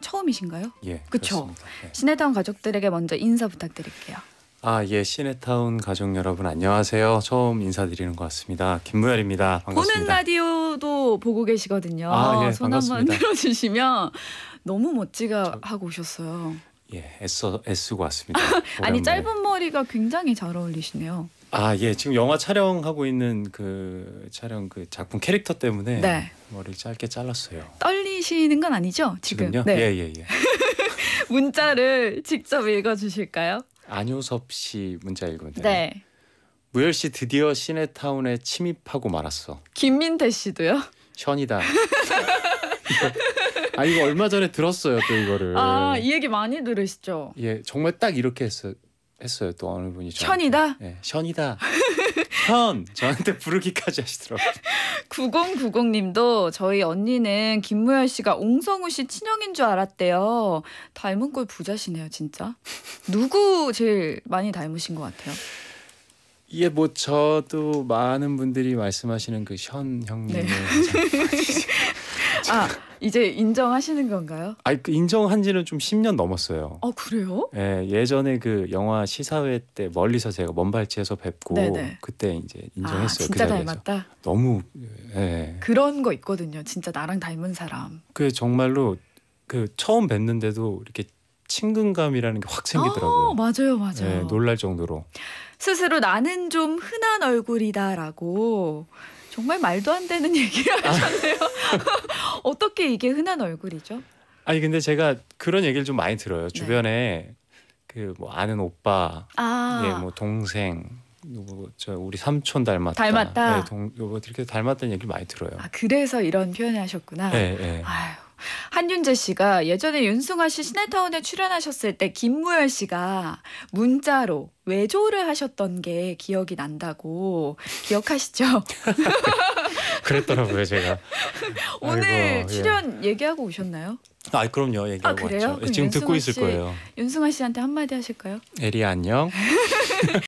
처음이신가요? 예, 그렇죠. 네. 시네타운 가족들에게 먼저 인사 부탁드릴게요. 아, 예, 시네타운 가족 여러분 안녕하세요. 처음 인사드리는 것 같습니다. 김무열입니다. 반갑습니다. 보는 라디오도 보고 계시거든요. 아, 예, 손 한번 들어주시면 너무 멋지가 저... 하고 오셨어요. 예, 애써 애쓰고 왔습니다. 아니 짧은 머리가 굉장히 잘 어울리시네요. 아, 예. 지금 영화 촬영하고 있는 그 촬영 그 작품 캐릭터 때문에 네. 머리를 짧게 잘랐어요. 떨리시는 건 아니죠? 지금? 지금요? 네. 예, 예, 예. 문자를 직접 읽어 주실까요? 안효섭 씨 문자 읽으면 돼요. 네. 무열 씨 드디어 시네타운에 침입하고 말았어. 김민태 씨도요? 션이다. 아 이거 얼마 전에 들었어요 또 이거를. 아 이 얘기 많이 들으시죠. 예 정말 딱 이렇게 했어 했어요 또 어느 분이 션이다. 예 션이다. 현 저한테 부르기까지 하시더라고요. 9090님도 저희 언니는 김무열 씨가 옹성우 씨 친형인 줄 알았대요. 닮은 꼴 부자시네요, 진짜. 누구 제일 많이 닮으신 것 같아요? 예, 뭐 저도 많은 분들이 말씀하시는 그현 형님을 네. 아 이제 인정하시는 건가요? 아 그 인정한지는 좀 10년 넘었어요. 아 그래요? 예 예전에 그 영화 시사회 때 멀리서 제가 먼발치에서 뵙고 네네. 그때 이제 아, 인정했어요. 아, 진짜 그 닮았다. 너무 예. 그런 거 있거든요. 진짜 나랑 닮은 사람. 그 정말로 그 처음 뵀는데도 이렇게 친근감이라는 게 확 생기더라고요. 아, 맞아요, 맞아요. 예, 놀랄 정도로. 스스로 나는 좀 흔한 얼굴이다라고 정말 말도 안 되는 얘기를 하셨네요. 어떻게 이게 흔한 얼굴이죠? 아니 근데 제가 그런 얘기를 좀 많이 들어요. 네. 주변에 그 뭐 아는 오빠, 아. 예, 뭐 동생, 누구 저 우리 삼촌 닮았다. 닮았다. 네, 동, 뭐 이렇게 닮았다는 얘기를 많이 들어요. 아 그래서 이런 표현을 하셨구나. 네, 네. 아유. 한윤재 씨가 예전에 윤승아 씨 시네타운에 출연하셨을 때 김무열 씨가 문자로 외조를 하셨던 게 기억이 난다고 기억하시죠? 그랬더라고요 제가. 오늘 아이고, 예. 출연 예. 얘기하고 오셨나요? 아 그럼요 얘기하고 아, 왔죠. 지금 듣고 있을 거예요. 윤승아 씨한테 한마디 하실까요? 에리 안녕.